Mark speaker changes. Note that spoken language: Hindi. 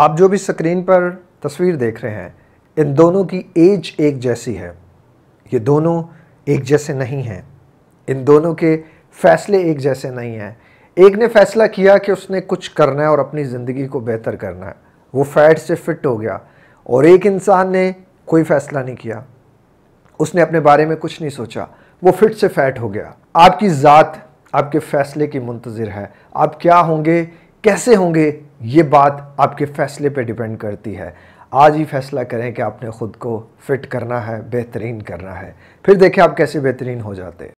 Speaker 1: आप जो भी स्क्रीन पर तस्वीर देख रहे हैं इन दोनों की एज एक जैसी है ये दोनों एक जैसे नहीं हैं इन दोनों के फैसले एक जैसे नहीं हैं एक ने फैसला किया कि उसने कुछ करना है और अपनी ज़िंदगी को बेहतर करना है वो फैट से फिट हो गया और एक इंसान ने कोई फ़ैसला नहीं किया उसने अपने बारे में कुछ नहीं सोचा वो फिट से फैट हो गया आपकी ज़ात आपके फ़ैसले की मुंतज़र है आप क्या होंगे कैसे होंगे ये बात आपके फैसले पे डिपेंड करती है आज ही फैसला करें कि आपने ख़ुद को फिट करना है बेहतरीन करना है फिर देखें आप कैसे बेहतरीन हो जाते हैं